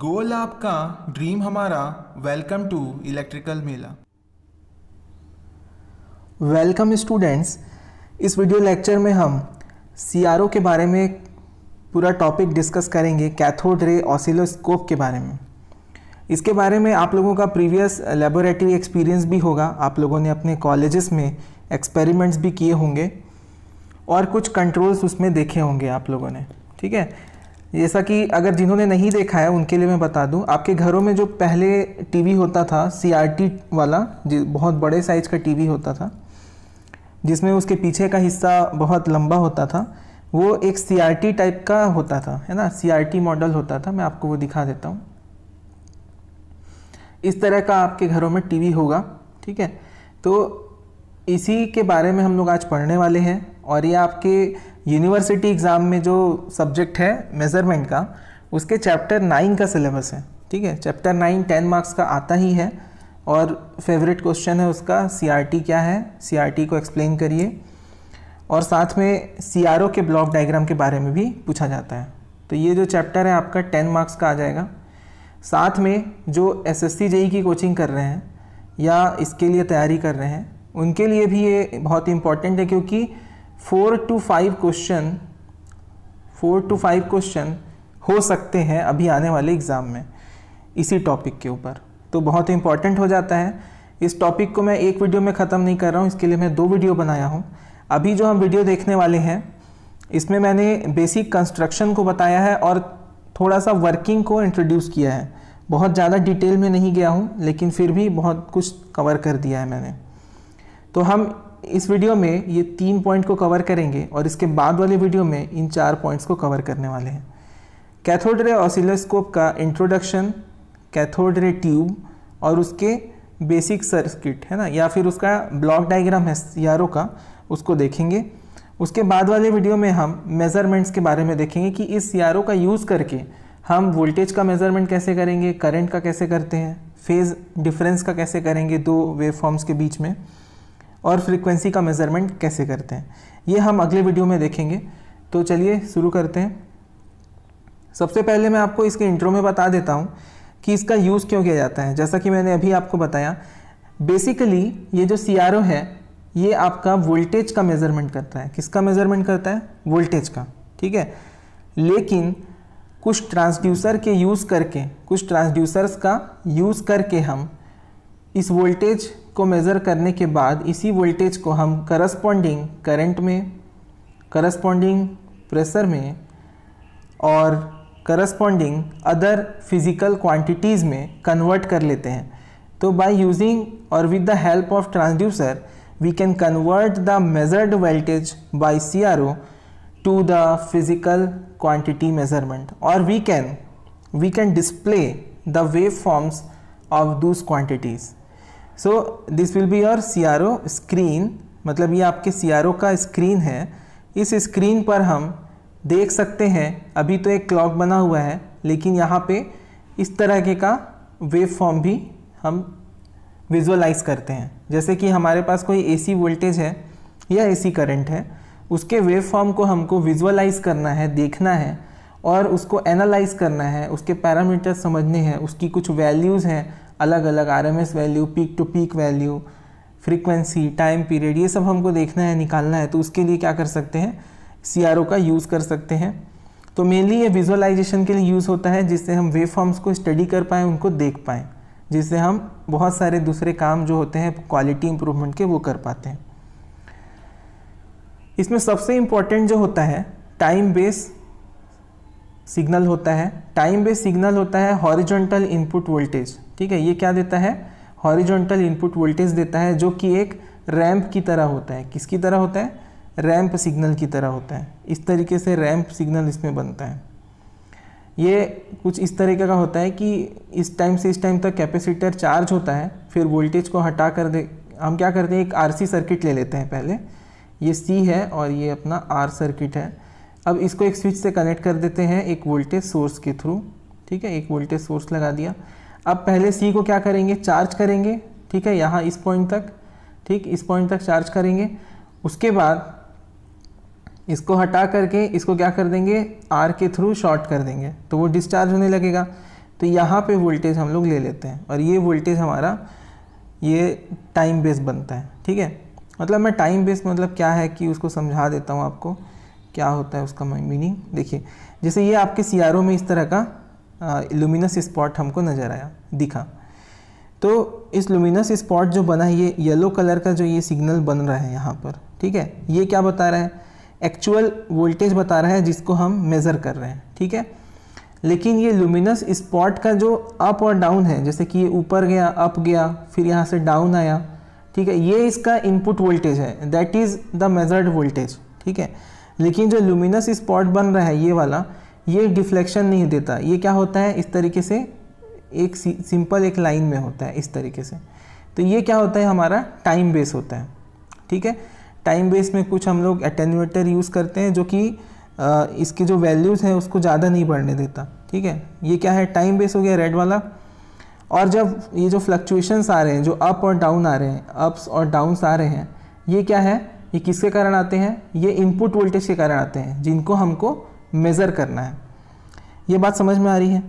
गोल आपका ड्रीम हमारा welcome to electrical मेला वेलकम स्टूडेंट्स इस वीडियो लेक्चर में हम सी के बारे में पूरा टॉपिक डिस्कस करेंगे कैथोड रे ऑसिलोस्कोप के बारे में इसके बारे में आप लोगों का प्रीवियस लेबोरेटरी एक्सपीरियंस भी होगा आप लोगों ने अपने कॉलेजेस में एक्सपेरिमेंट्स भी किए होंगे और कुछ कंट्रोल्स उसमें देखे होंगे आप लोगों ने ठीक है जैसा कि अगर जिन्होंने नहीं देखा है उनके लिए मैं बता दूं आपके घरों में जो पहले टीवी होता था सीआरटी वाला बहुत बड़े साइज का टीवी होता था जिसमें उसके पीछे का हिस्सा बहुत लंबा होता था वो एक सीआरटी टाइप का होता था है ना सीआरटी मॉडल होता था मैं आपको वो दिखा देता हूँ इस तरह का आपके घरों में टीवी होगा ठीक है तो इसी के बारे में हम लोग आज पढ़ने वाले हैं और ये आपके यूनिवर्सिटी एग्ज़ाम में जो सब्जेक्ट है मेज़रमेंट का उसके चैप्टर नाइन का सिलेबस है ठीक है चैप्टर नाइन टेन मार्क्स का आता ही है और फेवरेट क्वेश्चन है उसका सी क्या है सी को एक्सप्लेन करिए और साथ में सी के ब्लॉक डायग्राम के बारे में भी पूछा जाता है तो ये जो चैप्टर है आपका टेन मार्क्स का आ जाएगा साथ में जो एस एस e की कोचिंग कर रहे हैं या इसके लिए तैयारी कर रहे हैं उनके लिए भी ये बहुत इंपॉर्टेंट है क्योंकि four to five question four to five question हो सकते हैं अभी आने वाले एग्ज़ाम में इसी टॉपिक के ऊपर तो बहुत इंपॉर्टेंट हो जाता है इस टॉपिक को मैं एक वीडियो में ख़त्म नहीं कर रहा हूँ इसके लिए मैं दो वीडियो बनाया हूँ अभी जो हम वीडियो देखने वाले हैं इसमें मैंने बेसिक कंस्ट्रक्शन को बताया है और थोड़ा सा वर्किंग को इंट्रोड्यूस किया है बहुत ज़्यादा डिटेल में नहीं गया हूँ लेकिन फिर भी बहुत कुछ कवर कर दिया है मैंने तो हम इस वीडियो में ये तीन पॉइंट को कवर करेंगे और इसके बाद वाले वीडियो में इन चार पॉइंट्स को कवर करने वाले हैं कैथोड रे ऑसिलोस्कोप का इंट्रोडक्शन कैथोड रे ट्यूब और उसके बेसिक सर्किट है ना या फिर उसका ब्लॉक डायग्राम है सीआरओ का उसको देखेंगे उसके बाद वाले वीडियो में हम मेज़रमेंट्स के बारे में देखेंगे कि इस सीआरओ का यूज़ करके हम वोल्टेज का मेज़रमेंट कैसे करेंगे करंट का कैसे करते हैं फेज़ डिफरेंस का कैसे करेंगे दो वेव फॉर्म्स के बीच में और फ्रीक्वेंसी का मेज़रमेंट कैसे करते हैं ये हम अगले वीडियो में देखेंगे तो चलिए शुरू करते हैं सबसे पहले मैं आपको इसके इंट्रो में बता देता हूँ कि इसका यूज़ क्यों किया जाता है जैसा कि मैंने अभी आपको बताया बेसिकली ये जो सी है ये आपका वोल्टेज का मेज़रमेंट करता है किसका मेज़रमेंट करता है वोल्टेज का ठीक है लेकिन कुछ ट्रांसड्यूसर के यूज़ करके कुछ ट्रांसड्यूसर्स का यूज़ करके हम इस वोल्टेज को मेज़र करने के बाद इसी वोल्टेज को हम करस्पॉन्डिंग करंट में करस्पॉन्डिंग प्रेशर में और करस्पॉन्डिंग अदर फिजिकल क्वांटिटीज़ में कन्वर्ट कर लेते हैं तो बाय यूजिंग और with the help of transducer we can convert the measured voltage by oh to the physical quantity measurement और we can we can display the wave forms of those quantities so this will be your C R O screen मतलब ये आपके सी का screen है इस screen पर हम देख सकते हैं अभी तो एक क्लॉक बना हुआ है लेकिन यहाँ पे इस तरह के का वेव फॉर्म भी हम विजुअलाइज करते हैं जैसे कि हमारे पास कोई एसी वोल्टेज है या एसी करंट है उसके वेव फॉर्म को हमको विजुअलाइज करना है देखना है और उसको एनालाइज करना है उसके पैरामीटर्स समझने हैं उसकी कुछ वैल्यूज़ हैं अलग अलग R value peak to peak value frequency time period ये सब हमको देखना है निकालना है तो उसके लिए क्या कर सकते हैं सी का यूज़ कर सकते हैं तो मेनली ये विजुअलाइजेशन के लिए यूज़ होता है जिससे हम वेव फॉर्म्स को स्टडी कर पाएँ उनको देख पाएँ जिससे हम बहुत सारे दूसरे काम जो होते हैं क्वालिटी इम्प्रूवमेंट के वो कर पाते हैं इसमें सबसे इम्पॉर्टेंट जो होता है टाइम बेस सिग्नल होता है टाइम बेस सिग्नल होता है हॉरिजॉन्टल इनपुट वोल्टेज ठीक है ये क्या देता है हॉरिजॉन्टल इनपुट वोल्टेज देता है जो कि एक रैंप की तरह होता है किसकी तरह होता है रैंप सिग्नल की तरह होता है इस तरीके से रैंप सिग्नल इसमें बनता है ये कुछ इस तरीके का होता है कि इस टाइम से इस टाइम तक कैपेसिटर चार्ज होता है फिर वोल्टेज को हटा कर दे हम क्या करते हैं एक आर सर्किट ले लेते हैं पहले ये सी है और ये अपना आर सर्किट है अब इसको एक स्विच से कनेक्ट कर देते हैं एक वोल्टेज सोर्स के थ्रू ठीक है एक वोल्टेज सोर्स लगा दिया अब पहले सी को क्या करेंगे चार्ज करेंगे ठीक है यहाँ इस पॉइंट तक ठीक इस पॉइंट तक चार्ज करेंगे उसके बाद इसको हटा करके इसको क्या कर देंगे आर के थ्रू शॉर्ट कर देंगे तो वो डिस्चार्ज होने लगेगा तो यहाँ पे वोल्टेज हम लोग ले लेते हैं और ये वोल्टेज हमारा ये टाइम बेस बनता है ठीक है मतलब मैं टाइम बेस मतलब क्या है कि उसको समझा देता हूँ आपको क्या होता है उसका मीनिंग देखिए जैसे ये आपके सी में इस तरह का लुमिनस स्पॉट हमको नज़र आया दिखा तो इस लुमिनस स्पॉट जो बना है ये येलो कलर का जो ये सिग्नल बन रहा है यहाँ पर ठीक है ये क्या बता रहा है एक्चुअल वोल्टेज बता रहा है जिसको हम मेज़र कर रहे हैं ठीक है लेकिन ये लुमिनस स्पॉट का जो अप और डाउन है जैसे कि ये ऊपर गया अप गया फिर यहाँ से डाउन आया ठीक है ये इसका इनपुट वोल्टेज है that is the measured voltage ठीक है लेकिन जो लुमिनस स्पॉट बन रहा है ये वाला ये डिफ्लेक्शन नहीं देता ये क्या होता है इस तरीके से एक सिंपल एक लाइन में होता है इस तरीके से तो ये क्या होता है हमारा टाइम बेस होता है ठीक है टाइम बेस में कुछ हम लोग अटेन्यूएटर यूज़ करते हैं जो कि इसकी जो वैल्यूज़ हैं उसको ज़्यादा नहीं बढ़ने देता ठीक है ये क्या है टाइम बेस हो गया रेड वाला और जब ये जो फ्लक्चुएशंस आ रहे हैं जो अप और डाउन आ रहे हैं अप्स और डाउन्स आ रहे हैं ये क्या है ये किसके कारण आते हैं ये इनपुट वोल्टेज के कारण आते हैं जिनको हमको मेज़र करना है ये बात समझ में आ रही है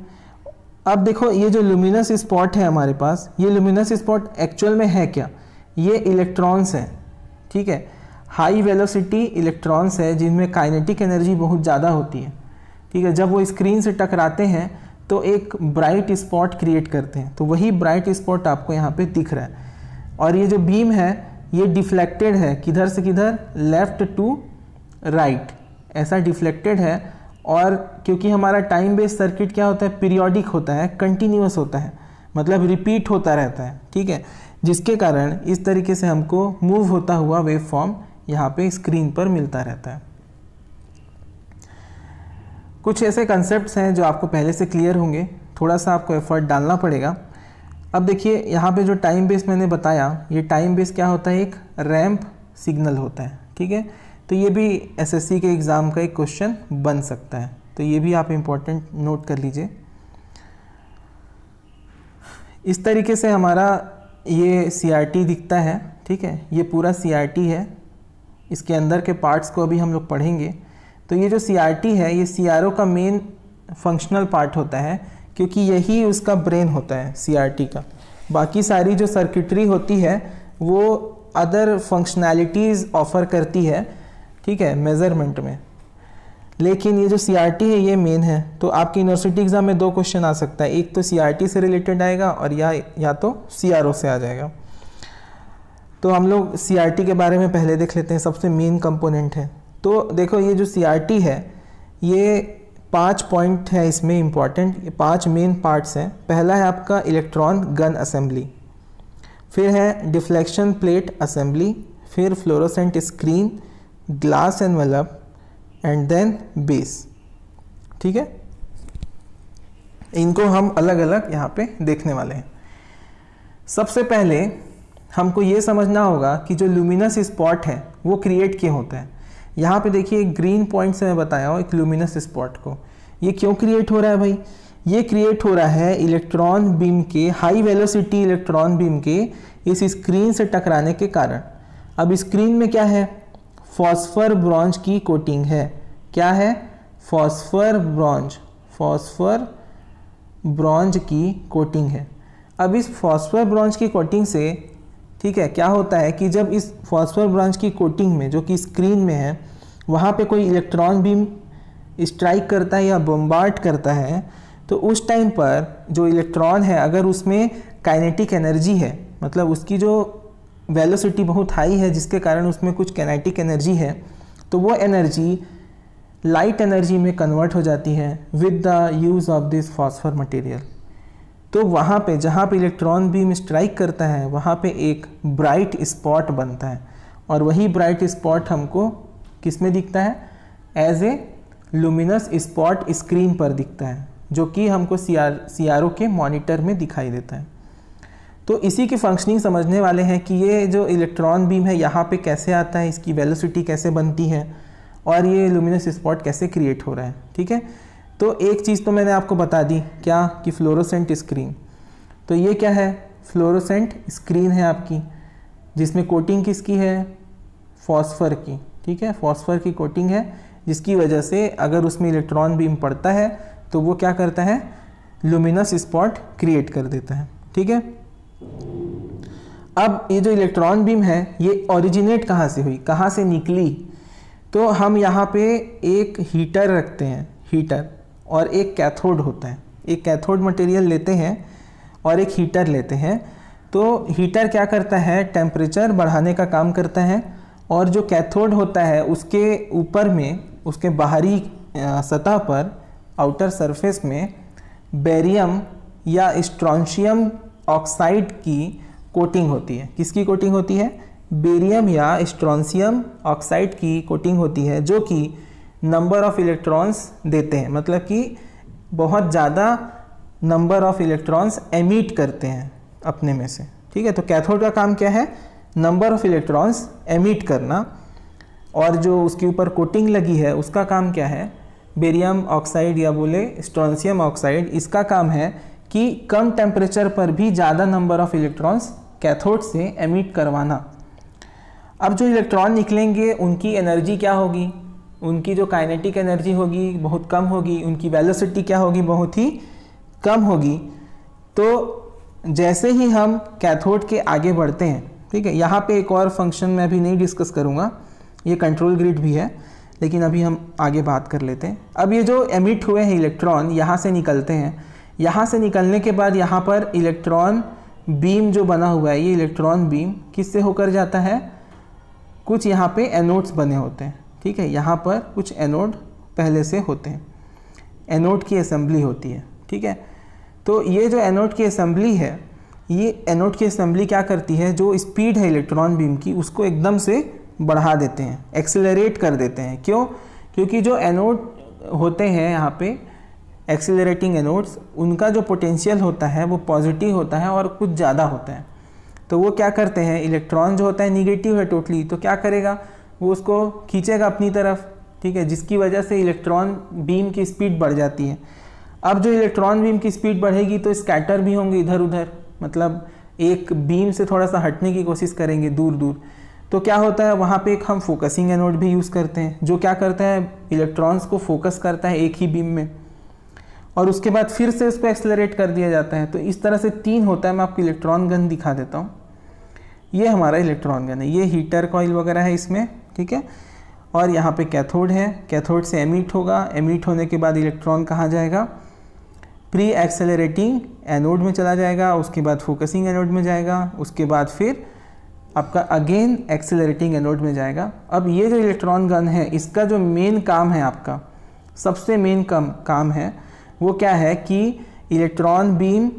अब देखो ये जो लुमिनस स्पॉट है हमारे पास ये लुमिनस स्पॉट एक्चुअल में है क्या ये इलेक्ट्रॉन्स हैं ठीक है हाई वेलोसिटी इलेक्ट्रॉन्स है जिनमें काइनेटिक एनर्जी बहुत ज़्यादा होती है ठीक है जब वो स्क्रीन से टकराते हैं तो एक ब्राइट स्पॉट क्रिएट करते हैं तो वही ब्राइट स्पॉट आपको यहाँ पे दिख रहा है और ये जो बीम है ये डिफ्लेक्टेड है किधर से किधर लेफ्ट टू राइट ऐसा डिफ्लेक्टेड है और क्योंकि हमारा टाइम बेस्ड सर्किट क्या होता है पीरियोडिक होता है कंटिन्यूस होता है मतलब रिपीट होता रहता है ठीक है जिसके कारण इस तरीके से हमको मूव होता हुआ वेव फॉर्म यहाँ पे स्क्रीन पर मिलता रहता है कुछ ऐसे कंसेप्ट हैं जो आपको पहले से क्लियर होंगे थोड़ा सा आपको एफर्ट डालना पड़ेगा अब देखिए यहाँ पे जो टाइम बेस मैंने बताया ये टाइम बेस क्या होता है एक रैम्प सिग्नल होता है ठीक है तो ये भी एसएससी के एग्ज़ाम का एक क्वेश्चन बन सकता है तो ये भी आप इम्पोर्टेंट नोट कर लीजिए इस तरीके से हमारा ये सीआरटी दिखता है ठीक है ये पूरा सीआरटी है इसके अंदर के पार्ट्स को अभी हम लोग पढ़ेंगे तो ये जो सीआरटी है ये सीआरओ का मेन फंक्शनल पार्ट होता है क्योंकि यही उसका ब्रेन होता है सीआरटी का बाकी सारी जो सर्किटरी होती है वो अदर फंक्शनैलिटीज़ ऑफ़र करती है ठीक है मेज़रमेंट में लेकिन ये जो सी है ये मेन है तो आपकी यूनिवर्सिटी एग्ज़ाम में दो क्वेश्चन आ सकता है एक तो सी से रिलेटेड आएगा और या या तो सी से आ जाएगा तो हम लोग सी के बारे में पहले देख लेते हैं सबसे मेन कंपोनेंट है तो देखो ये जो सी है ये पांच पॉइंट है इसमें इम्पॉर्टेंट ये पांच मेन पार्ट्स हैं पहला है आपका इलेक्ट्रॉन गन असेंबली फिर है डिफ्लेक्शन प्लेट असेंबली फिर fluorescent screen glass envelope and then base ठीक है इनको हम अलग अलग यहाँ पे देखने वाले हैं सबसे पहले हमको ये समझना होगा कि जो ल्यूमिनस स्पॉट है वो क्रिएट क्यों होता है यहाँ पे देखिए एक ग्रीन पॉइंट से मैं बताया हूँ एक ल्यूमिनस स्पॉट को ये क्यों क्रिएट हो रहा है भाई ये क्रिएट हो रहा है इलेक्ट्रॉन बीम के हाई वेलोसिटी इलेक्ट्रॉन बीम के इस स्क्रीन से टकराने के कारण अब स्क्रीन में क्या है फॉस्फर ब्रॉन्ज की कोटिंग है क्या है फॉस्फर ब्रॉन्ज फॉस्फर ब्रॉन्ज की कोटिंग है अब इस फॉस्फर ब्रॉन्ज की कोटिंग से ठीक है क्या होता है कि जब इस फॉस्फर ब्रांच की कोटिंग में जो कि स्क्रीन में है वहाँ पे कोई इलेक्ट्रॉन बीम स्ट्राइक करता है या बम्बार्ट करता है तो उस टाइम पर जो इलेक्ट्रॉन है अगर उसमें काइनेटिक एनर्जी है मतलब उसकी जो वेलोसिटी बहुत हाई है जिसके कारण उसमें कुछ कैनेटिक एनर्जी है तो वो एनर्जी लाइट एनर्जी में कन्वर्ट हो जाती है with the use of this phosphor material तो वहाँ पे जहाँ पे इलेक्ट्रॉन बीम स्ट्राइक करता है वहाँ पे एक ब्राइट स्पॉट बनता है और वही ब्राइट स्पॉट हमको किस में दिखता है as a luminous spot screen पर दिखता है जो कि हमको सी आर के मॉनिटर में दिखाई देता है तो इसी की फंक्शनिंग समझने वाले हैं कि ये जो इलेक्ट्रॉन बीम है यहाँ पे कैसे आता है इसकी वेलोसिटी कैसे बनती है और ये लुमिनस स्पॉट कैसे क्रिएट हो रहा है ठीक है तो एक चीज़ तो मैंने आपको बता दी क्या कि फ्लोरोसेंट स्क्रीन तो ये क्या है फ्लोरोसेंट स्क्रीन है आपकी जिसमें कोटिंग किसकी है फॉस्फर की ठीक है फॉस्फर की कोटिंग है जिसकी वजह से अगर उसमें इलेक्ट्रॉन बीम पड़ता है तो वो क्या करता है लुमिनस स्पॉट क्रिएट कर देता है ठीक है अब ये जो इलेक्ट्रॉन बीम है ये ओरिजिनेट कहाँ से हुई कहाँ से निकली तो हम यहाँ पे एक हीटर रखते हैं हीटर और एक कैथोड होता है एक कैथोड मटेरियल लेते हैं और एक हीटर लेते हैं तो हीटर क्या करता है टेम्परेचर बढ़ाने का काम करता है और जो कैथोड होता है उसके ऊपर में उसके बाहरी सतह पर आउटर सरफेस में बेरियम या स्ट्रॉन्शियम ऑक्साइड की कोटिंग होती है किसकी कोटिंग होती है बेरियम या स्ट्रॉन्शियम ऑक्साइड की कोटिंग होती है जो कि नंबर ऑफ इलेक्ट्रॉन्स देते हैं मतलब कि बहुत ज़्यादा नंबर ऑफ इलेक्ट्रॉन्स एमिट करते हैं अपने में से ठीक है तो कैथोड का काम क्या है नंबर ऑफ इलेक्ट्रॉन्स एमिट करना और जो उसके ऊपर कोटिंग लगी है उसका काम क्या है बेरियम ऑक्साइड या बोले स्ट्रॉन्सियम ऑक्साइड इसका काम है कि कम टेम्परेचर पर भी ज़्यादा नंबर ऑफ इलेक्ट्रॉन्स कैथोड से एमिट करवाना अब जो इलेक्ट्रॉन निकलेंगे उनकी एनर्जी क्या होगी उनकी जो काइनेटिक एनर्जी होगी बहुत कम होगी उनकी वेलोसिटी क्या होगी बहुत ही कम होगी तो जैसे ही हम कैथोड के आगे बढ़ते हैं ठीक है यहाँ पे एक और फंक्शन मैं अभी नहीं डिस्कस करूँगा ये कंट्रोल ग्रिड भी है लेकिन अभी हम आगे बात कर लेते हैं अब ये जो एमिट हुए हैं इलेक्ट्रॉन यहाँ से निकलते हैं यहाँ से निकलने के बाद यहाँ पर इलेक्ट्रॉन बीम जो बना हुआ है ये इलेक्ट्रॉन बीम किससे होकर जाता है कुछ यहाँ पे एनोड्स बने होते हैं ठीक है यहाँ पर कुछ एनोड पहले से होते हैं एनोड की असम्बली होती है ठीक है तो ये जो एनोड की असम्बली है ये एनोड की असम्बली क्या करती है जो स्पीड है इलेक्ट्रॉन बीम की उसको एकदम से बढ़ा देते हैं एक्सेलरेट कर देते हैं क्यों क्योंकि जो एनोड होते हैं यहाँ पे एक्सेलरेटिंग एनोड्स उनका जो पोटेंशियल होता है वो पॉजिटिव होता है और कुछ ज़्यादा होता है तो वो क्या करते हैं इलेक्ट्रॉन जो होता है निगेटिव है टोटली तो क्या करेगा वो उसको खींचेगा अपनी तरफ ठीक है जिसकी वजह से इलेक्ट्रॉन बीम की स्पीड बढ़ जाती है अब जो इलेक्ट्रॉन बीम की स्पीड बढ़ेगी तो स्कैटर भी होंगे इधर उधर मतलब एक बीम से थोड़ा सा हटने की कोशिश करेंगे दूर दूर तो क्या होता है वहाँ पे एक हम फोकसिंग एनोड भी यूज़ करते हैं जो क्या करता है इलेक्ट्रॉन्स को फोकस करता है एक ही बीम में और उसके बाद फिर से उसको एक्सलरेट कर दिया जाता है तो इस तरह से तीन होता है मैं आपको इलेक्ट्रॉन गन दिखा देता हूँ ये हमारा इलेक्ट्रॉन गन है ये हीटर कॉइल वगैरह है इसमें ठीक है और यहाँ पे कैथोड है कैथोड से एमिट होगा एमिट होने के बाद इलेक्ट्रॉन कहाँ जाएगा प्री एक्सेलरेटिंग एनोड में चला जाएगा उसके बाद फोकसिंग एनोड में जाएगा उसके बाद फिर आपका अगेन एक्सेलरेटिंग एनोड में जाएगा अब ये जो इलेक्ट्रॉन गन है इसका जो मेन काम है आपका सबसे मेन काम काम है वो क्या है कि इलेक्ट्रॉन बीम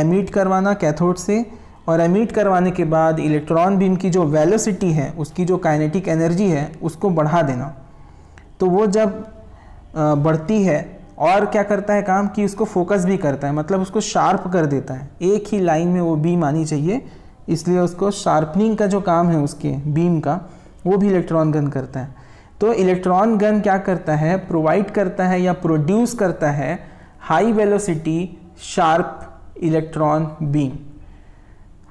एमिट करवाना कैथोड से और एमिट करवाने के बाद इलेक्ट्रॉन बीम की जो वेलोसिटी है उसकी जो काइनेटिक एनर्जी है उसको बढ़ा देना तो वो जब बढ़ती है और क्या करता है काम कि उसको फोकस भी करता है मतलब उसको शार्प कर देता है एक ही लाइन में वो बीम आनी चाहिए इसलिए उसको शार्पनिंग का जो काम है उसके बीम का वो भी इलेक्ट्रॉन गन करता है तो इलेक्ट्रॉन गन क्या करता है प्रोवाइड करता है या प्रोड्यूस करता है high velocity sharp electron beam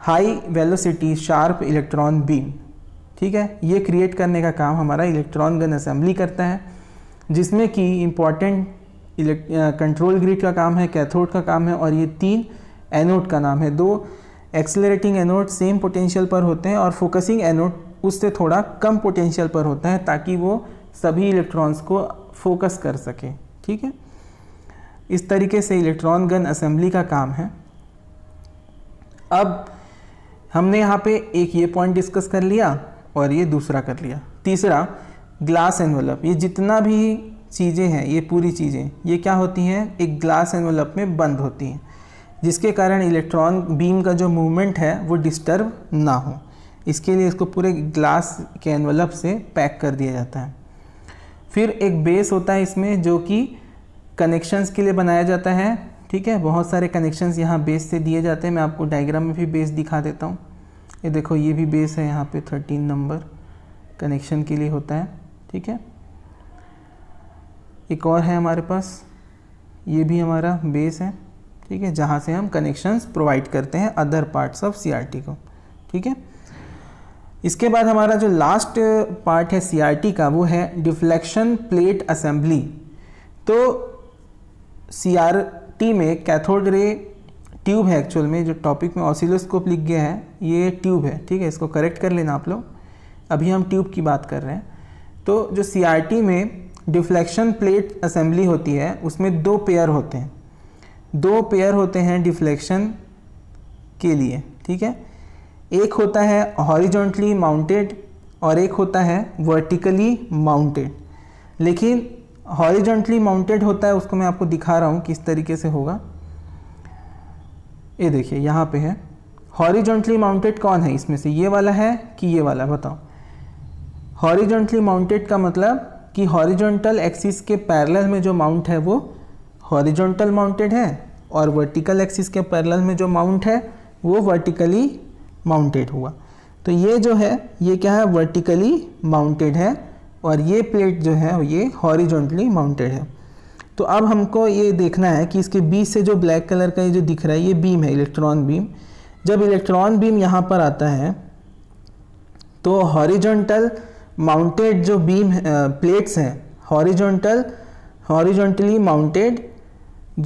high velocity sharp electron beam ठीक है ये क्रिएट करने का काम हमारा इलेक्ट्रॉन गन असेंबली करता है जिसमें कि इम्पॉर्टेंट कंट्रोल ग्रिड का काम है कैथोड का काम है और ये तीन एनोड का नाम है दो एक्सेलरेटिंग एनोड सेम पोटेंशियल पर होते हैं और फोकसिंग एनोड उससे थोड़ा कम पोटेंशियल पर होता है ताकि वो सभी इलेक्ट्रॉन्स को फोकस कर सके ठीक है इस तरीके से इलेक्ट्रॉन गन असेंबली का काम है अब हमने यहाँ पे एक ये पॉइंट डिस्कस कर लिया और ये दूसरा कर लिया तीसरा ग्लास एनवलप ये जितना भी चीज़ें हैं ये पूरी चीज़ें ये क्या होती हैं एक ग्लास एनवलप में बंद होती हैं जिसके कारण इलेक्ट्रॉन बीम का जो मूवमेंट है वो डिस्टर्ब ना हो इसके लिए इसको पूरे ग्लास के एनवलप से पैक कर दिया जाता है फिर एक बेस होता है इसमें जो कि कनेक्शंस के लिए बनाया जाता है ठीक है बहुत सारे कनेक्शंस यहाँ बेस से दिए जाते हैं मैं आपको डायग्राम में भी बेस दिखा देता हूँ ये देखो ये भी बेस है यहाँ पे थर्टीन नंबर कनेक्शन के लिए होता है ठीक है एक और है हमारे पास ये भी हमारा बेस है ठीक है जहाँ से हम कनेक्शंस प्रोवाइड करते हैं अदर पार्ट्स ऑफ सी को ठीक है इसके बाद हमारा जो लास्ट पार्ट है सीआरटी का वो है डिफ्लेक्शन प्लेट असेंबली तो सी आर टी में कैथोड रे ट्यूब है एक्चुअल में जो टॉपिक में ऑसिलोस्कोप लिख गया है ये ट्यूब है ठीक है इसको करेक्ट कर लेना आप लोग अभी हम ट्यूब की बात कर रहे हैं तो जो सी में डिफ्लेक्शन प्लेट असेंबली होती है उसमें दो पेयर होते हैं दो पेयर होते हैं डिफ्लेक्शन के लिए ठीक है एक होता है हॉरिजॉन्टली माउंटेड और एक होता है वर्टिकली माउंटेड लेकिन हॉरिजेंटली माउंटेड होता है उसको मैं आपको दिखा रहा हूँ किस तरीके से होगा ये देखिए यहाँ पे है हॉरिजेंटली माउंटेड कौन है इसमें से ये वाला है कि ये वाला बताओ हॉरिजेंटली माउंटेड का मतलब कि हॉरिजेंटल एक्सिस के पैरेलल में जो माउंट है वो हॉरिजेंटल माउंटेड है और वर्टिकल एक्सिस के पैरेलल में जो माउंट है वो वर्टिकली माउंटेड हुआ तो ये जो है ये क्या है वर्टिकली माउंटेड है और ये प्लेट जो है ये हॉरिजॉन्टली माउंटेड है तो अब हमको ये देखना है कि इसके बीच से जो ब्लैक कलर का ये जो दिख रहा है ये बीम है इलेक्ट्रॉन बीम जब इलेक्ट्रॉन बीम यहाँ पर आता है तो हॉरिजॉन्टल माउंटेड जो बीम प्लेट्स हैं हॉरिजॉन्टल हॉरिजॉन्टली माउंटेड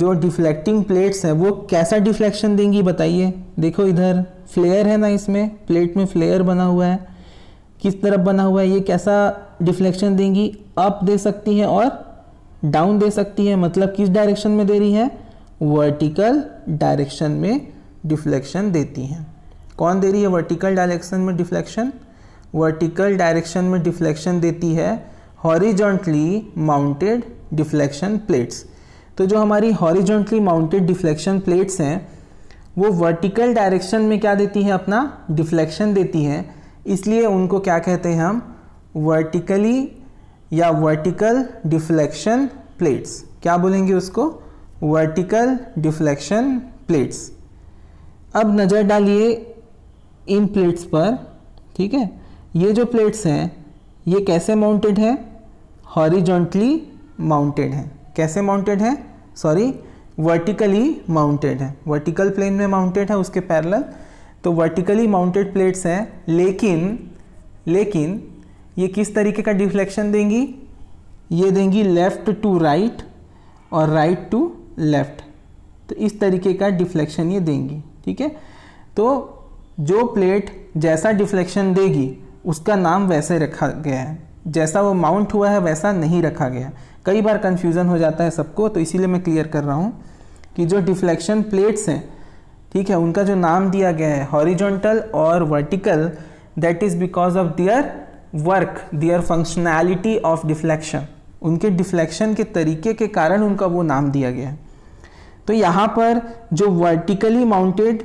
जो डिफ्लेक्टिंग प्लेट्स हैं वो कैसा डिफ्लेक्शन देंगी बताइए देखो इधर फ्लेयर है ना इसमें प्लेट में फ्लेयर बना हुआ है किस तरफ बना हुआ है ये कैसा डिफ्लेक्शन देंगी अप दे सकती है और डाउन दे सकती है मतलब किस डायरेक्शन में दे रही है वर्टिकल डायरेक्शन में डिफ्लेक्शन देती हैं कौन दे रही है वर्टिकल डायरेक्शन में डिफ्लेक्शन वर्टिकल डायरेक्शन में डिफ्लेक्शन देती है हॉरिजॉन्टली माउंटेड डिफ्लेक्शन प्लेट्स तो जो हमारी हॉरिजॉन्टली माउंटेड डिफ्लेक्शन प्लेट्स हैं वो वर्टिकल डायरेक्शन में क्या देती हैं अपना डिफ्लेक्शन देती हैं इसलिए उनको क्या कहते हैं हम वर्टिकली या वर्टिकल डिफ्लेक्शन प्लेट्स क्या बोलेंगे उसको वर्टिकल डिफ्लेक्शन प्लेट्स अब नज़र डालिए इन प्लेट्स पर ठीक है ये जो प्लेट्स हैं ये कैसे माउंटेड हैं हॉरिजॉन्टली माउंटेड हैं कैसे माउंटेड हैं सॉरी वर्टिकली माउंटेड हैं वर्टिकल प्लेन में माउंटेड है उसके पैरेलल तो वर्टिकली माउंटेड प्लेट्स हैं लेकिन लेकिन ये किस तरीके का डिफ्लेक्शन देंगी ये देंगी लेफ़्ट टू राइट और राइट टू लेफ़्ट तो इस तरीके का डिफ्लेक्शन ये देंगी ठीक है तो जो प्लेट जैसा डिफ्लेक्शन देगी उसका नाम वैसे रखा गया है जैसा वो माउंट हुआ है वैसा नहीं रखा गया कई बार कन्फ्यूज़न हो जाता है सबको तो इसीलिए मैं क्लियर कर रहा हूँ कि जो डिफ्लेक्शन प्लेट्स हैं ठीक है उनका जो नाम दिया गया है हॉरिजोंटल और vertical that is because of their work their functionality of deflection उनके डिफ्लेक्शन के तरीके के कारण उनका वो नाम दिया गया है तो यहाँ पर जो वर्टिकली माउंटेड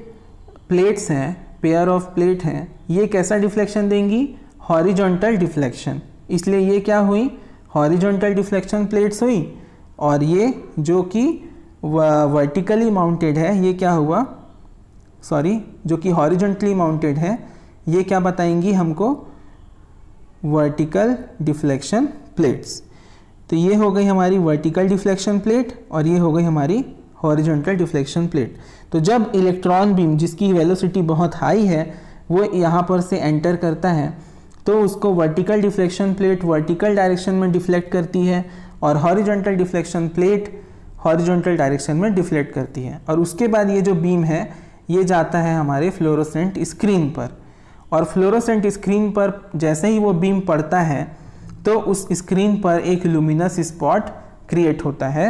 प्लेट्स हैं पेयर ऑफ प्लेट हैं ये कैसा डिफ्लेक्शन देंगी हॉरिजॉन्टल डिफ्लेक्शन इसलिए ये क्या हुई हॉरिजॉन्टल डिफ्लेक्शन प्लेट्स हुई और ये जो कि वर्टिकली माउंटेड है ये क्या हुआ सॉरी जो कि हॉरिजॉन्टली माउंटेड है ये क्या बताएंगी हमको वर्टिकल डिफ्लेक्शन प्लेट्स तो ये हो गई हमारी वर्टिकल डिफ्लेक्शन प्लेट और ये हो गई हमारी हॉरिजॉन्टल डिफ्लेक्शन प्लेट तो जब इलेक्ट्रॉन बीम जिसकी वेलोसिटी बहुत हाई है वो यहाँ पर से एंटर करता है तो उसको vertical deflection plate vertical direction में डिफ्लेक्ट करती है और horizontal deflection plate horizontal direction में डिफ्लेक्ट करती है और उसके बाद ये जो बीम है ये जाता है हमारे फ्लोरोसेंट स्क्रीन पर और फ्लोरोसेंट स्क्रीन पर जैसे ही वो बीम पड़ता है तो उस स्क्रीन पर एक ल्यूमिनस स्पॉट क्रिएट होता है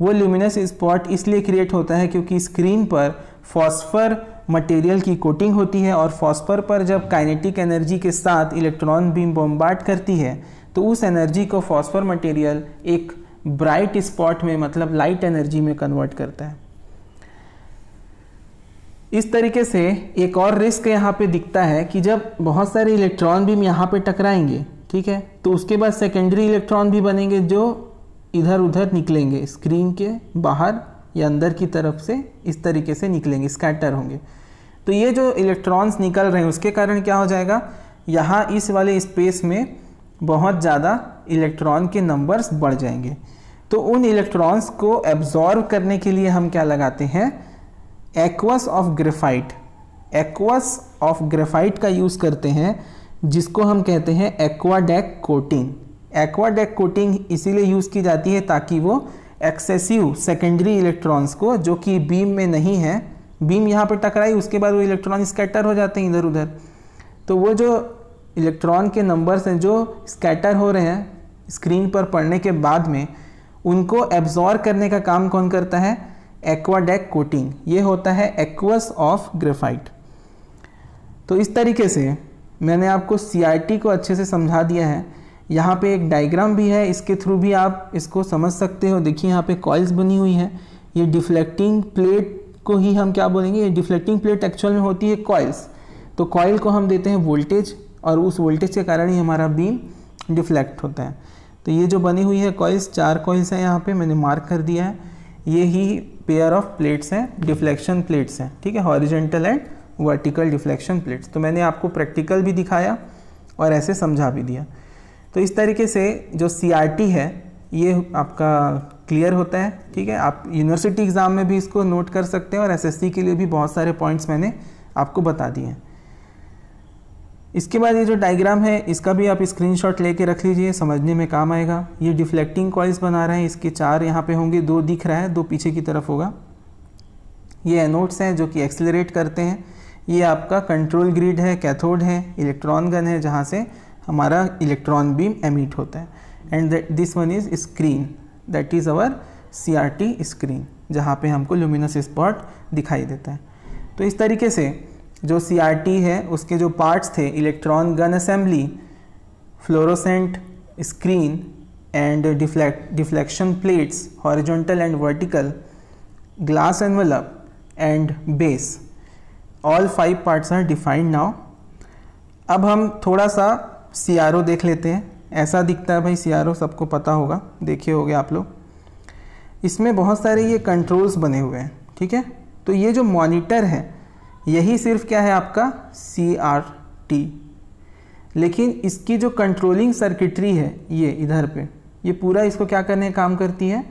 वो ल्यूमिनस स्पॉट इसलिए क्रिएट होता है क्योंकि स्क्रीन पर फॉस्फर मटेरियल की कोटिंग होती है और फॉस्फर पर जब काइनेटिक एनर्जी के साथ इलेक्ट्रॉन बीम बॉम्बार्ड करती है तो उस एनर्जी को फॉस्फर मटेरियल एक ब्राइट स्पॉट में मतलब लाइट एनर्जी में कन्वर्ट करता है इस तरीके से एक और रिस्क यहाँ पे दिखता है कि जब बहुत सारे इलेक्ट्रॉन हम यहाँ पे टकराएंगे ठीक है तो उसके बाद सेकेंडरी इलेक्ट्रॉन भी बनेंगे जो इधर उधर निकलेंगे स्क्रीन के बाहर या अंदर की तरफ से इस तरीके से निकलेंगे स्कैटर होंगे तो ये जो इलेक्ट्रॉन्स निकल रहे हैं उसके कारण क्या हो जाएगा यहाँ इस वाले स्पेस में बहुत ज़्यादा इलेक्ट्रॉन के नंबर्स बढ़ जाएंगे तो उन इलेक्ट्रॉन्स को एब्जॉर्व करने के लिए हम क्या लगाते हैं aqueous of graphite aqueous of graphite का यूज़ करते हैं जिसको हम कहते हैं एक्वाडेक कोटिंग एक्वाडेक कोटिंग इसीलिए यूज़ की जाती है ताकि वो एक्सेसिव सेकेंडरी इलेक्ट्रॉन्स को जो कि बीम में नहीं है बीम यहाँ पर टकराई उसके बाद वो इलेक्ट्रॉन स्कैटर हो जाते हैं इधर उधर तो वो जो इलेक्ट्रॉन के नंबर्स हैं जो स्कैटर हो रहे हैं स्क्रीन पर पढ़ने के बाद में उनको एब्जॉर्व करने का काम कौन करता है एक्वाडेक कोटिंग ये होता है एक्वस ऑफ ग्रेफाइट तो इस तरीके से मैंने आपको सी को अच्छे से समझा दिया है यहाँ पे एक डायग्राम भी है इसके थ्रू भी आप इसको समझ सकते हो देखिए यहाँ पे कॉइल्स बनी हुई है ये डिफ्लेक्टिंग प्लेट को ही हम क्या बोलेंगे ये डिफ्लेक्टिंग प्लेट एक्चुअल में होती है कॉइल्स तो कॉइल को हम देते हैं वोल्टेज और उस वोल्टेज के कारण ही हमारा बीम डिफ्लेक्ट होता है तो ये जो बनी हुई है कॉइल्स चार कॉइल्स हैं यहाँ पर मैंने मार्क कर दिया है ये ही पेयर ऑफ प्लेट्स हैं डिफ्लेक्शन प्लेट्स हैं ठीक है horizontal and vertical deflection plates तो मैंने आपको प्रैक्टिकल भी दिखाया और ऐसे समझा भी दिया तो इस तरीके से जो सी है ये आपका क्लियर होता है ठीक है आप यूनिवर्सिटी एग्ज़ाम में भी इसको नोट कर सकते हैं और एसएससी के लिए भी बहुत सारे पॉइंट्स मैंने आपको बता दिए हैं इसके बाद ये जो डायग्राम है इसका भी आप स्क्रीनशॉट लेके रख लीजिए समझने में काम आएगा ये डिफ्लेक्टिंग कॉइल्स बना रहे हैं इसके चार यहाँ पे होंगे दो दिख रहा है दो पीछे की तरफ होगा ये एनोड्स हैं जो कि एक्सेलरेट करते हैं ये आपका कंट्रोल ग्रिड है कैथोड है इलेक्ट्रॉन गन है जहाँ से हमारा इलेक्ट्रॉन बीम एमिट होता है and this one is screen that is our C R T screen जहाँ पर हमको ल्यूमिनस स्पॉट दिखाई देता है तो इस तरीके से जो सी है उसके जो पार्ट्स थे electron gun assembly fluorescent screen and deflection plates horizontal and vertical glass envelope and base all five parts are defined now अब हम थोड़ा सा सी देख लेते हैं ऐसा दिखता है भाई सी सबको पता होगा देखे होगे आप लोग इसमें बहुत सारे ये कंट्रोल्स बने हुए हैं ठीक है तो ये जो मॉनिटर है यही सिर्फ क्या है आपका सी आर टी लेकिन इसकी जो कंट्रोलिंग सर्किटरी है ये इधर पे ये पूरा इसको क्या करने का काम करती है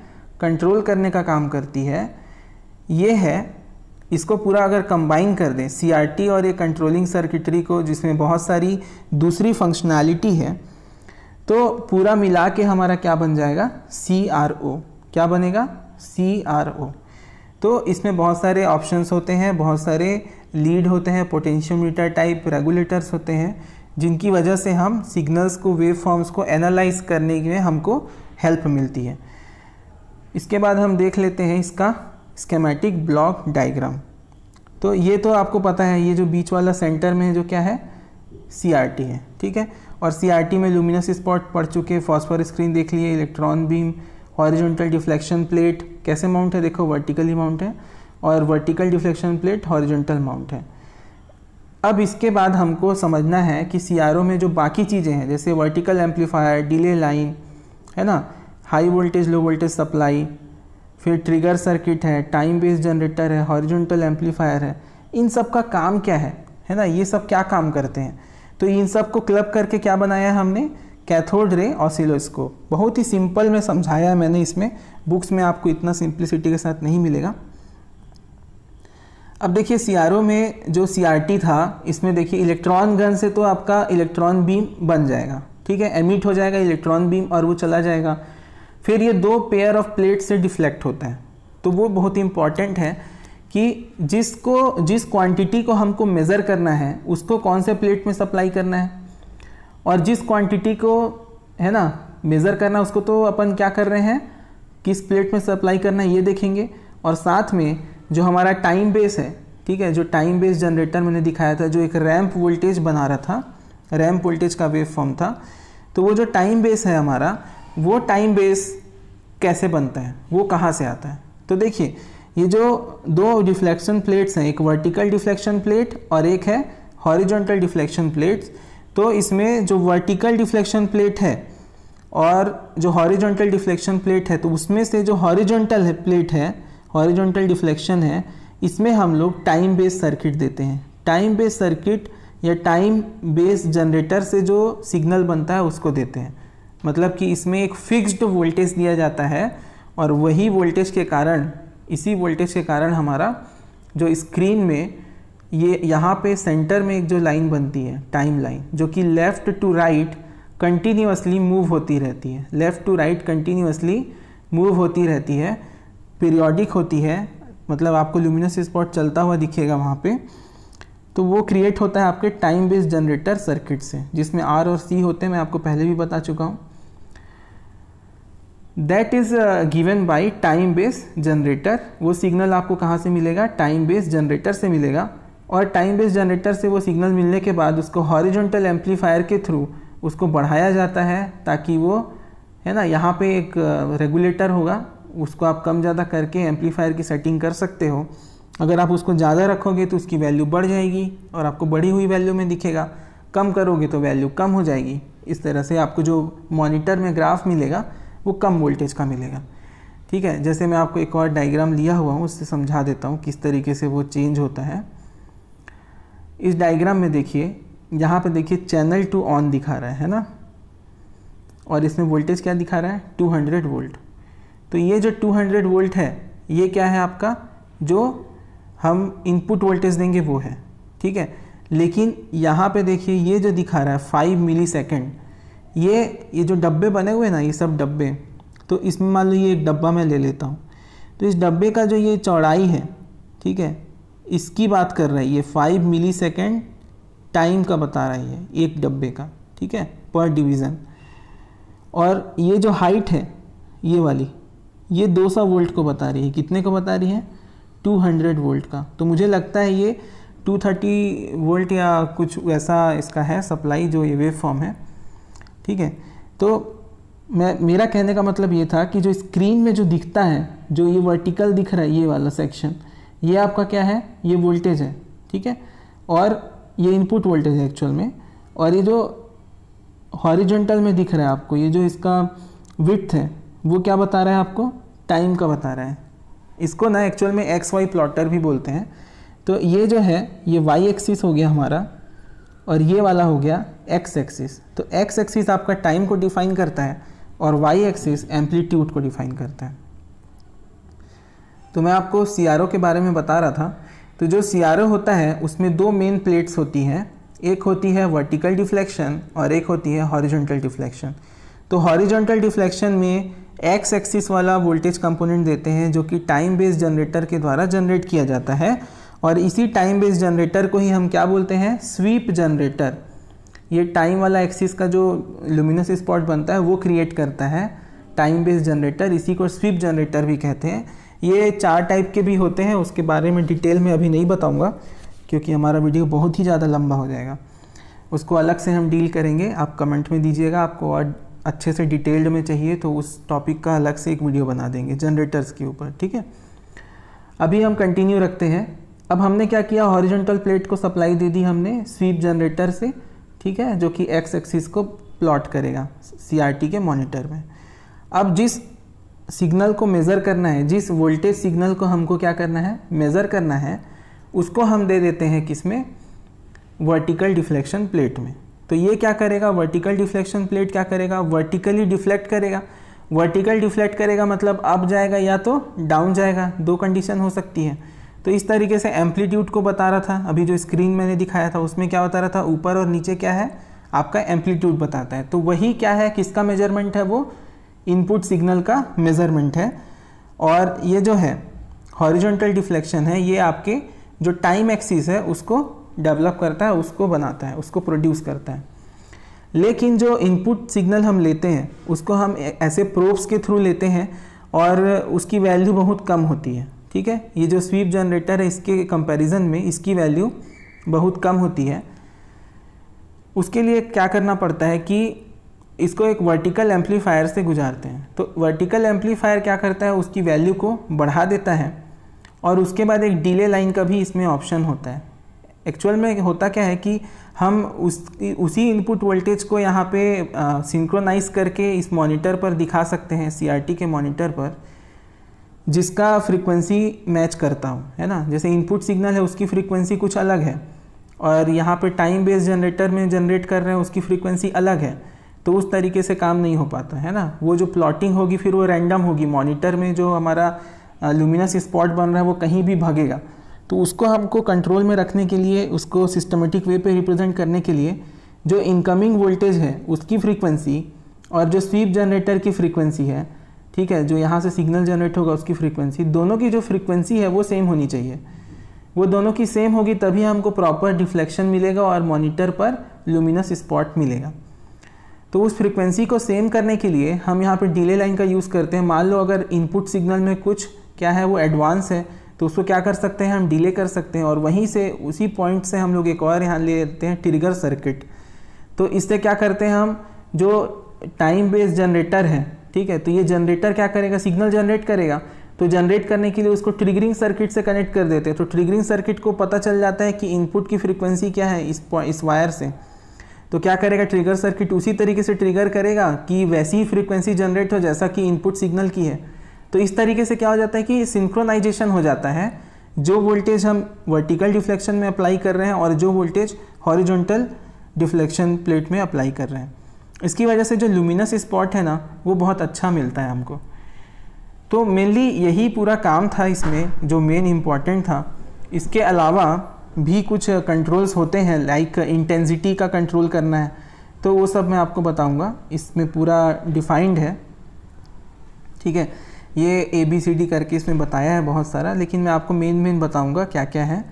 कंट्रोल करने का काम करती है ये है इसको पूरा अगर कंबाइन कर दें सी और ये कंट्रोलिंग सर्किटरी को जिसमें बहुत सारी दूसरी फंक्शनैलिटी है तो पूरा मिला के हमारा क्या बन जाएगा सी क्या बनेगा सी तो इसमें बहुत सारे ऑप्शंस होते हैं बहुत सारे लीड होते हैं पोटेंशियोमीटर टाइप रेगुलेटर्स होते हैं जिनकी वजह से हम सिग्नल्स को वेव फॉर्म्स को एनालाइज करने में हमको हेल्प मिलती है इसके बाद हम देख लेते हैं इसका स्केमेटिक ब्लॉक डायग्राम तो ये तो आपको पता है ये जो बीच वाला सेंटर में है जो क्या है सी है ठीक है और सी में लुमिनस स्पॉट पड़ चुके फॉस्फर स्क्रीन देख लिए electron beam horizontal deflection plate कैसे माउंट है देखो वर्टिकली माउंट है और vertical deflection plate horizontal mount है अब इसके बाद हमको समझना है कि सी में जो बाकी चीज़ें हैं जैसे वर्टिकल एम्पलीफायर डिले लाइन है ना high voltage low voltage supply फिर ट्रिगर सर्किट है टाइम बेस्ड जनरेटर है हॉरिजेंटल एम्पलीफायर है इन सब का काम क्या है है ना ये सब क्या काम करते हैं तो इन सब को क्लब करके क्या बनाया है हमने कैथोड रे ऑसिलोस्कोप बहुत ही सिंपल में समझाया है मैंने इसमें बुक्स में आपको इतना सिंप्लिसिटी के साथ नहीं मिलेगा अब देखिए सीआरओ में जो सी था इसमें देखिए इलेक्ट्रॉन गन से तो आपका इलेक्ट्रॉन बीम बन जाएगा ठीक है एमिट हो जाएगा इलेक्ट्रॉन बीम और वो चला जाएगा फिर ये दो पेयर ऑफ प्लेट से डिफ्लेक्ट होता है तो वो बहुत ही इम्पॉर्टेंट है कि जिसको जिस क्वांटिटी को हमको मेज़र करना है उसको कौन से प्लेट में सप्लाई करना है और जिस क्वांटिटी को है ना मेज़र करना उसको तो अपन क्या कर रहे हैं किस प्लेट में सप्लाई करना है ये देखेंगे और साथ में जो हमारा टाइम बेस है ठीक है जो टाइम बेस जनरेटर मैंने दिखाया था जो एक रैम्प वोल्टेज बना रहा था रैम्प वोल्टेज का वेव फॉर्म था तो वो जो टाइम बेस है हमारा वो टाइम बेस कैसे बनता है वो कहाँ से आता है तो देखिए ये जो दो डिफ्लेक्शन प्लेट्स हैं एक वर्टिकल डिफ्लेक्शन प्लेट और एक है हॉरिजॉन्टल डिफ्लेक्शन प्लेट्स तो इसमें जो वर्टिकल डिफ्लेक्शन प्लेट है और जो हॉरिजॉन्टल डिफ्लेक्शन प्लेट है तो उसमें से जो हॉरिजॉन्टल प्लेट है हॉरिजॉन्टल डिफ्लेक्शन है इसमें हम लोग टाइम बेस्ड सर्किट देते हैं टाइम बेस्ड सर्किट या टाइम बेस्ड जनरेटर से जो सिग्नल बनता है उसको देते हैं मतलब कि इसमें एक फिक्स्ड वोल्टेज दिया जाता है और वही वोल्टेज के कारण इसी वोल्टेज के कारण हमारा जो स्क्रीन में ये यहाँ पे सेंटर में एक जो लाइन बनती है टाइम लाइन जो कि left to right continuously move होती रहती है left to right continuously move होती रहती है पीरियोडिक होती है मतलब आपको ल्यूमिनस स्पॉट चलता हुआ दिखेगा वहाँ पे तो वो क्रिएट होता है आपके टाइम बेस्ड जनरेटर सर्किट से जिसमें आर और सी होते हैं मैं आपको पहले भी बता चुका हूँ that is given by time based generator वो सिग्नल आपको कहाँ से मिलेगा टाइम बेस्ड जनरेटर से मिलेगा और टाइम बेस्ड जनरेटर से वो सिग्नल मिलने के बाद उसको हॉरिजॉन्टल एम्पलीफायर के थ्रू उसको बढ़ाया जाता है ताकि वो है ना यहाँ पे एक रेगुलेटर uh, होगा उसको आप कम ज़्यादा करके एम्पलीफायर की सेटिंग कर सकते हो अगर आप उसको ज़्यादा रखोगे तो उसकी वैल्यू बढ़ जाएगी और आपको बढ़ी हुई वैल्यू में दिखेगा कम करोगे तो वैल्यू कम हो जाएगी इस तरह से आपको जो मॉनिटर में ग्राफ मिलेगा वो कम वोल्टेज का मिलेगा ठीक है जैसे मैं आपको एक और डायग्राम लिया हुआ हूँ उससे समझा देता हूँ किस तरीके से वो चेंज होता है इस डायग्राम में देखिए यहाँ पे देखिए चैनल टू ऑन दिखा रहा है ना और इसमें वोल्टेज क्या दिखा रहा है 200 वोल्ट तो ये जो 200 वोल्ट है ये क्या है आपका जो हम इनपुट वोल्टेज देंगे वो है ठीक है लेकिन यहाँ पे देखिए ये जो दिखा रहा है फाइव मिली सेकेंड ये ये जो डब्बे बने हुए ना ये सब डब्बे तो इसमें मान लो ये एक डब्बा मैं ले लेता हूँ तो इस डब्बे का जो ये चौड़ाई है ठीक है इसकी बात कर रहा है ये फाइव मिली सेकेंड टाइम का बता रहा है ये एक डब्बे का ठीक है पर डिवीज़न और ये जो हाइट है ये वाली ये 200 वोल्ट को बता रही है कितने को बता रही है 200 वोल्ट का तो मुझे लगता है ये 230 वोल्ट या कुछ वैसा इसका है सप्लाई जो ये वेव फॉर्म है ठीक है तो मैं मेरा कहने का मतलब ये था कि जो स्क्रीन में जो दिखता है जो ये वर्टिकल दिख रहा है ये वाला सेक्शन ये आपका क्या है ये वोल्टेज है ठीक है और ये इनपुट वोल्टेज है एक्चुअल में और ये जो हॉरिजेंटल में दिख रहा है आपको ये जो इसका विथ है वो क्या बता रहा है आपको टाइम का बता रहा है इसको ना एक्चुअल में एक्स वाई प्लॉटर भी बोलते हैं तो ये जो है ये वाई एक्सिस हो गया हमारा और ये वाला हो गया एक्स एक्सिस तो एक्स एक्सिस आपका टाइम को डिफाइन करता है और वाई एक्सिस एम्पलीट्यूड को डिफाइन करता है तो मैं आपको सी के बारे में बता रहा था तो जो सी होता है उसमें दो मेन प्लेट्स होती हैं एक होती है वर्टिकल डिफ्लेक्शन और एक होती है हॉरिजॉन्टल डिफ्लेक्शन तो हॉरिजॉन्टल डिफ्लेक्शन में एक्स एक्सिस वाला वोल्टेज कंपोनेंट देते हैं जो कि टाइम बेस्ड जनरेटर के द्वारा जनरेट किया जाता है और इसी टाइम बेस्ड जनरेटर को ही हम क्या बोलते हैं स्वीप जनरेटर ये टाइम वाला एक्सिस का जो लुमिनस स्पॉट बनता है वो क्रिएट करता है टाइम बेस्ड जनरेटर इसी को स्वीप जनरेटर भी कहते हैं ये चार टाइप के भी होते हैं उसके बारे में डिटेल में अभी नहीं बताऊँगा क्योंकि हमारा वीडियो बहुत ही ज़्यादा लंबा हो जाएगा उसको अलग से हम डील करेंगे आप कमेंट में दीजिएगा आपको और अच्छे से डिटेल्ड में चाहिए तो उस टॉपिक का अलग से एक वीडियो बना देंगे जनरेटर्स के ऊपर ठीक है अभी हम कंटिन्यू रखते हैं अब हमने क्या किया हॉरिजेंटल प्लेट को सप्लाई दे दी हमने स्वीप जनरेटर से ठीक है जो कि एक्स एक्सिस को प्लॉट करेगा सीआरटी के मॉनिटर में अब जिस सिग्नल को मेज़र करना है जिस वोल्टेज सिग्नल को हमको क्या करना है मेज़र करना है उसको हम दे देते हैं किस में वर्टिकल डिफ्लेक्शन प्लेट में तो ये क्या करेगा वर्टिकल डिफ्लेक्शन प्लेट क्या करेगा वर्टिकली डिफ्लेक्ट करेगा वर्टिकल डिफ्लेक्ट करेगा मतलब अप जाएगा या तो डाउन जाएगा दो कंडीशन हो सकती है तो इस तरीके से एम्पलीट्यूड को बता रहा था अभी जो स्क्रीन मैंने दिखाया था उसमें क्या बता रहा था ऊपर और नीचे क्या है आपका एम्पलीट्यूड बताता है तो वही क्या है किसका मेजरमेंट है वो इनपुट सिग्नल का मेजरमेंट है और ये जो है हॉरिजेंटल डिफ्लेक्शन है ये आपके जो टाइम एक्सिस है उसको डेवलप करता है उसको बनाता है उसको प्रोड्यूस करता है लेकिन जो इनपुट सिग्नल हम लेते हैं उसको हम ऐसे प्रोब्स के थ्रू लेते हैं और उसकी वैल्यू बहुत कम होती है ठीक है ये जो स्वीप जनरेटर है इसके कंपैरिजन में इसकी वैल्यू बहुत कम होती है उसके लिए क्या करना पड़ता है कि इसको एक वर्टिकल एम्पलीफायर से गुजारते हैं तो वर्टिकल एम्पलीफायर क्या करता है उसकी वैल्यू को बढ़ा देता है और उसके बाद एक डिले लाइन का भी इसमें ऑप्शन होता है एक्चुअल में होता क्या है कि हम उस उसी इनपुट वोल्टेज को यहाँ पे सिंक्रोनाइज करके इस मॉनिटर पर दिखा सकते हैं सी के मॉनिटर पर जिसका फ्रीक्वेंसी मैच करता हूँ है ना जैसे इनपुट सिग्नल है उसकी फ्रीक्वेंसी कुछ अलग है और यहाँ पे टाइम बेस्ड जनरेटर में जनरेट कर रहे हैं उसकी फ्रीक्वेंसी अलग है तो उस तरीके से काम नहीं हो पाता है ना वो जो प्लॉटिंग होगी फिर वो रैंडम होगी मॉनिटर में जो हमारा लुमिनस स्पॉट बन रहा है वो कहीं भी भागेगा तो उसको हमको कंट्रोल में रखने के लिए उसको सिस्टमेटिक वे पे रिप्रेजेंट करने के लिए जो इनकमिंग वोल्टेज है उसकी फ्रीक्वेंसी और जो स्वीप जनरेटर की फ्रीक्वेंसी है ठीक है जो यहाँ से सिग्नल जनरेट होगा उसकी फ्रीक्वेंसी दोनों की जो फ्रीक्वेंसी है वो सेम होनी चाहिए वो दोनों की सेम होगी तभी हमको प्रॉपर डिफ्लेक्शन मिलेगा और मॉनिटर पर लुमिनस स्पॉट मिलेगा तो उस फ्रीक्वेंसी को सेम करने के लिए हम यहाँ पर डिले लाइन का यूज़ करते हैं मान लो अगर इनपुट सिग्नल में कुछ क्या है वो एडवांस है तो उसको क्या कर सकते हैं हम डिले कर सकते हैं और वहीं से उसी पॉइंट से हम लोग एक और यहाँ ले लेते हैं ट्रिगर सर्किट तो इससे क्या करते हैं हम जो टाइम बेस्ड जनरेटर है ठीक है तो ये जनरेटर क्या करेगा सिग्नल जनरेट करेगा तो जनरेट करने के लिए उसको ट्रिगरिंग सर्किट से कनेक्ट कर देते हैं तो ट्रिगरिंग सर्किट को पता चल जाता है कि इनपुट की फ्रीक्वेंसी क्या है इस इस वायर से तो क्या करेगा ट्रिगर सर्किट उसी तरीके से ट्रिगर करेगा कि वैसी ही फ्रीक्वेंसी जनरेट हो जैसा कि इनपुट सिग्नल की है तो इस तरीके से क्या हो जाता है कि सिंक्रोनाइजेशन हो जाता है जो वोल्टेज हम वर्टिकल डिफ्लेक्शन में अप्लाई कर रहे हैं और जो वोल्टेज हॉरिजोनटल डिफ्लेक्शन प्लेट में अप्लाई कर रहे हैं इसकी वजह से जो लुमिनस स्पॉट है ना वो बहुत अच्छा मिलता है हमको तो मेनली यही पूरा काम था इसमें जो मेन इम्पॉर्टेंट था इसके अलावा भी कुछ कंट्रोल्स होते हैं लाइक इंटेंसिटी का कंट्रोल करना है तो वो सब मैं आपको बताऊंगा इसमें पूरा डिफाइंड है ठीक है ये ए बी सी डी करके इसमें बताया है बहुत सारा लेकिन मैं आपको मेन मेन बताऊंगा क्या क्या है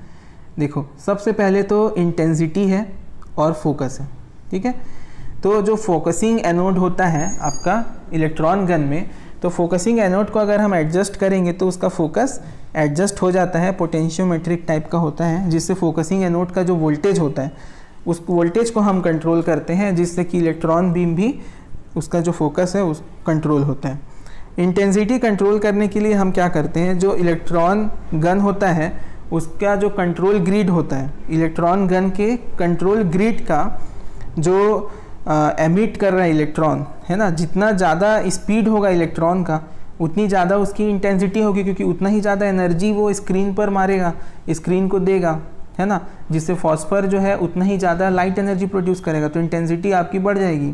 देखो सबसे पहले तो इंटेंसिटी है और फोकस है ठीक है तो जो फोकसिंग एनोड होता है आपका इलेक्ट्रॉन गन में तो फोकसिंग एनोड को अगर हम एडजस्ट करेंगे तो उसका फोकस एडजस्ट हो जाता है पोटेंशियोमेट्रिक टाइप का होता है जिससे फोकसिंग एनोड का जो वोल्टेज होता है उस वोल्टेज को हम कंट्रोल करते हैं जिससे कि इलेक्ट्रॉन बीम भी उसका जो फोकस है उस कंट्रोल होता है इंटेंसिटी कंट्रोल करने के लिए हम क्या करते हैं जो इलेक्ट्रॉन गन होता है उसका जो कंट्रोल ग्रिड होता है इलेक्ट्रॉन गन के कंट्रोल ग्रिड का जो एमिट कर रहा है इलेक्ट्रॉन है ना जितना ज़्यादा स्पीड होगा इलेक्ट्रॉन का उतनी ज़्यादा उसकी इंटेंसिटी होगी क्योंकि उतना ही ज़्यादा एनर्जी वो स्क्रीन पर मारेगा स्क्रीन को देगा है ना जिससे फॉस्फर जो है उतना ही ज़्यादा लाइट एनर्जी प्रोड्यूस करेगा तो इंटेंसिटी आपकी बढ़ जाएगी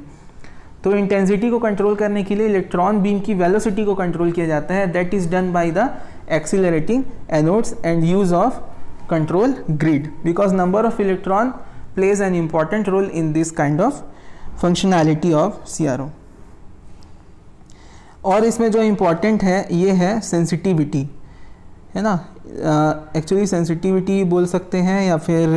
तो इंटेंसिटी को कंट्रोल करने के लिए इलेक्ट्रॉन बीम की वेलोसिटी को कंट्रोल किया जाता है that is done by the accelerating anodes and use of control grid because number of electron plays an important role in this kind of functionality of C और इसमें जो important है ये है सेंसिटिविटी है ना एक्चुअली सेंसिटिविटी बोल सकते हैं या फिर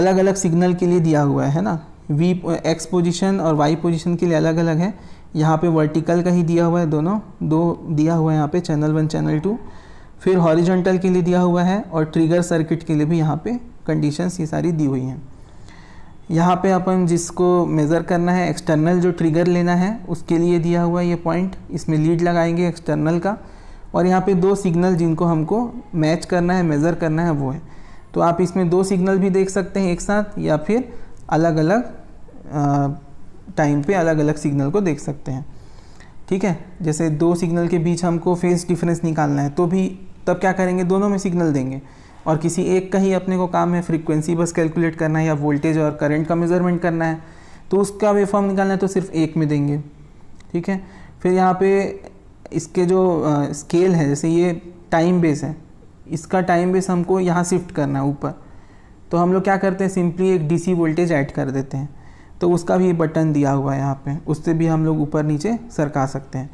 अलग अलग सिग्नल के लिए दिया हुआ है ना वी एक्स पोजिशन और वाई पोजिशन के लिए अलग अलग है यहाँ पे वर्टिकल का ही दिया हुआ है दोनों दो दिया हुआ है यहाँ पे चैनल वन चैनल टू फिर हॉरिजेंटल के लिए दिया हुआ है और ट्रिगर सर्किट के लिए भी यहाँ पे कंडीशंस ये सारी दी हुई हैं यहाँ पे अपन जिसको मेज़र करना है एक्सटर्नल जो ट्रिगर लेना है उसके लिए दिया हुआ है ये पॉइंट इसमें लीड लगाएंगे एक्सटर्नल का और यहाँ पर दो सिग्नल जिनको हमको मैच करना है मेज़र करना है वो है तो आप इसमें दो सिग्नल भी देख सकते हैं एक साथ या फिर अलग अलग टाइम पे अलग अलग सिग्नल को देख सकते हैं ठीक है जैसे दो सिग्नल के बीच हमको फेज डिफरेंस निकालना है तो भी तब क्या करेंगे दोनों में सिग्नल देंगे और किसी एक का ही अपने को काम है फ्रीक्वेंसी बस कैलकुलेट करना है या वोल्टेज और करंट का मेजरमेंट करना है तो उसका वेफॉर्म निकालना है तो सिर्फ एक में देंगे ठीक है फिर यहाँ पे इसके जो स्केल है जैसे ये टाइम बेस है इसका टाइम बेस हमको यहाँ शिफ्ट करना है ऊपर तो हम लोग क्या करते हैं सिंपली एक डीसी वोल्टेज ऐड कर देते हैं तो उसका भी बटन दिया हुआ है यहाँ पे उससे भी हम लोग ऊपर नीचे सरका सकते हैं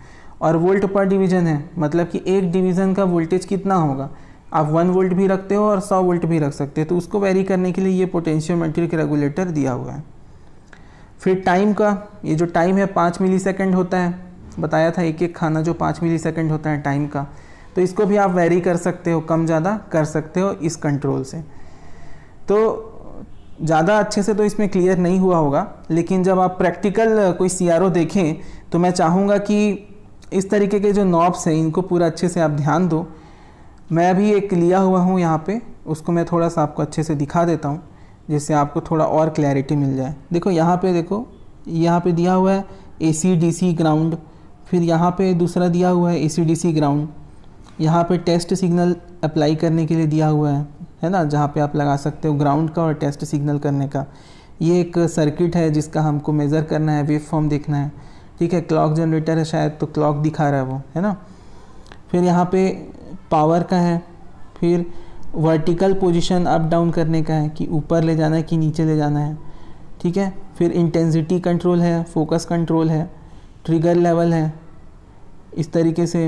और वोल्ट पर डिवीज़न है मतलब कि एक डिवीज़न का वोल्टेज कितना होगा आप वन वोल्ट भी रखते हो और सौ वोल्ट भी रख सकते हो तो उसको वेरी करने के लिए ये के रेगुलेटर दिया हुआ है फिर टाइम का ये जो टाइम है पाँच मिली होता है बताया था एक एक खाना जो पाँच मिली होता है टाइम का तो इसको भी आप वेरी कर सकते हो कम ज़्यादा कर सकते हो इस कंट्रोल से तो ज़्यादा अच्छे से तो इसमें क्लियर नहीं हुआ होगा लेकिन जब आप प्रैक्टिकल कोई सी देखें तो मैं चाहूँगा कि इस तरीके के जो नॉब्स हैं इनको पूरा अच्छे से आप ध्यान दो मैं अभी एक लिया हुआ हूँ यहाँ पे उसको मैं थोड़ा सा आपको अच्छे से दिखा देता हूँ जिससे आपको थोड़ा और क्लैरिटी मिल जाए देखो यहाँ पे देखो यहाँ पे दिया हुआ है ए सी डी सी ग्राउंड फिर यहाँ पे दूसरा दिया हुआ है ए सी डी सी ग्राउंड यहाँ पे टेस्ट सिग्नल अप्लाई करने के लिए दिया हुआ है है ना जहाँ पे आप लगा सकते हो ग्राउंड का और टेस्ट सिग्नल करने का ये एक सर्किट है जिसका हमको मेज़र करना है वेव फॉर्म देखना है ठीक है क्लॉक जनरेटर है शायद तो क्लॉक दिखा रहा है वो है ना फिर यहाँ पे पावर का है फिर वर्टिकल पोजिशन अप डाउन करने का है कि ऊपर ले जाना है कि नीचे ले जाना है ठीक है फिर इंटेंसिटी कंट्रोल है फोकस कंट्रोल है ट्रिगर लेवल है इस तरीके से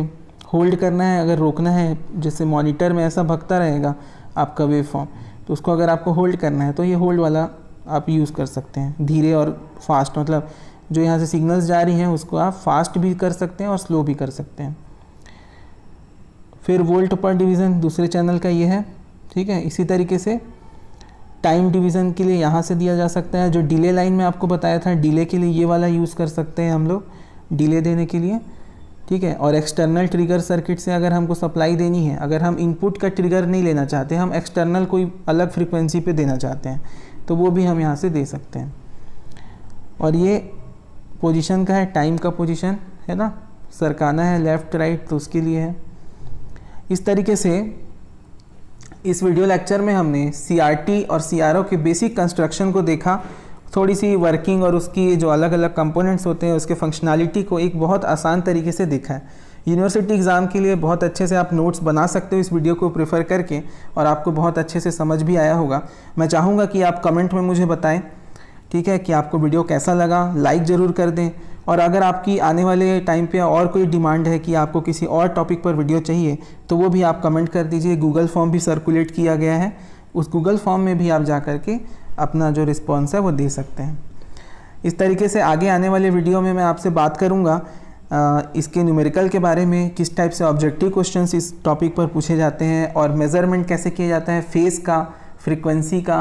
होल्ड करना है अगर रोकना है जैसे मॉनिटर में ऐसा भगता रहेगा आपका वेव फॉर्म तो उसको अगर आपको होल्ड करना है तो ये होल्ड वाला आप यूज़ कर सकते हैं धीरे और फास्ट मतलब जो यहाँ से सिग्नल्स जा रही हैं उसको आप फास्ट भी कर सकते हैं और स्लो भी कर सकते हैं फिर वोल्ट पर डिवीज़न दूसरे चैनल का ये है ठीक है इसी तरीके से टाइम डिवीज़न के लिए यहाँ से दिया जा सकता है जो डिले लाइन में आपको बताया था डिले के लिए ये वाला यूज़ कर सकते हैं हम लोग डिले देने के लिए ठीक है और एक्सटर्नल ट्रिगर सर्किट से अगर हमको सप्लाई देनी है अगर हम इनपुट का ट्रिगर नहीं लेना चाहते हम एक्सटर्नल कोई अलग फ्रिक्वेंसी पे देना चाहते हैं तो वो भी हम यहाँ से दे सकते हैं और ये पोजीशन का है टाइम का पोजीशन है ना सरकाना है लेफ़्ट राइट तो उसके लिए है इस तरीके से इस वीडियो लेक्चर में हमने सी और सी के बेसिक कंस्ट्रक्शन को देखा थोड़ी सी वर्किंग और उसकी जो अलग अलग कंपोनेंट्स होते हैं उसके फंक्शनैलिटी को एक बहुत आसान तरीके से देखा है यूनिवर्सिटी एग्ज़ाम के लिए बहुत अच्छे से आप नोट्स बना सकते हो इस वीडियो को प्रेफर करके और आपको बहुत अच्छे से समझ भी आया होगा मैं चाहूँगा कि आप कमेंट में मुझे बताएं ठीक है कि आपको वीडियो कैसा लगा लाइक ज़रूर कर दें और अगर आपकी आने वाले टाइम पे और कोई डिमांड है कि आपको किसी और टॉपिक पर वीडियो चाहिए तो वो भी आप कमेंट कर दीजिए गूगल फॉर्म भी सर्कुलेट किया गया है उस गूगल फॉर्म में भी आप जा कर के अपना जो रिस्पॉन्स है वो दे सकते हैं इस तरीके से आगे आने वाले वीडियो में मैं आपसे बात करूँगा इसके न्यूमेरिकल के बारे में किस टाइप से ऑब्जेक्टिव क्वेश्चन इस टॉपिक पर पूछे जाते हैं और मेज़रमेंट कैसे किया जाता है फेस का फ्रिक्वेंसी का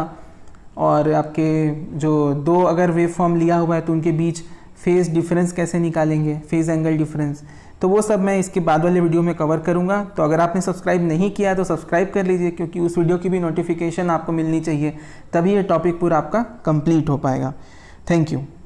और आपके जो दो अगर वेव फॉर्म लिया हुआ है तो उनके बीच फेज़ डिफरेंस कैसे निकालेंगे फेज़ एंगल डिफरेंस तो वो सब मैं इसके बाद वाले वीडियो में कवर करूँगा तो अगर आपने सब्सक्राइब नहीं किया तो सब्सक्राइब कर लीजिए क्योंकि उस वीडियो की भी नोटिफिकेशन आपको मिलनी चाहिए तभी ये टॉपिक पूरा आपका कंप्लीट हो पाएगा थैंक यू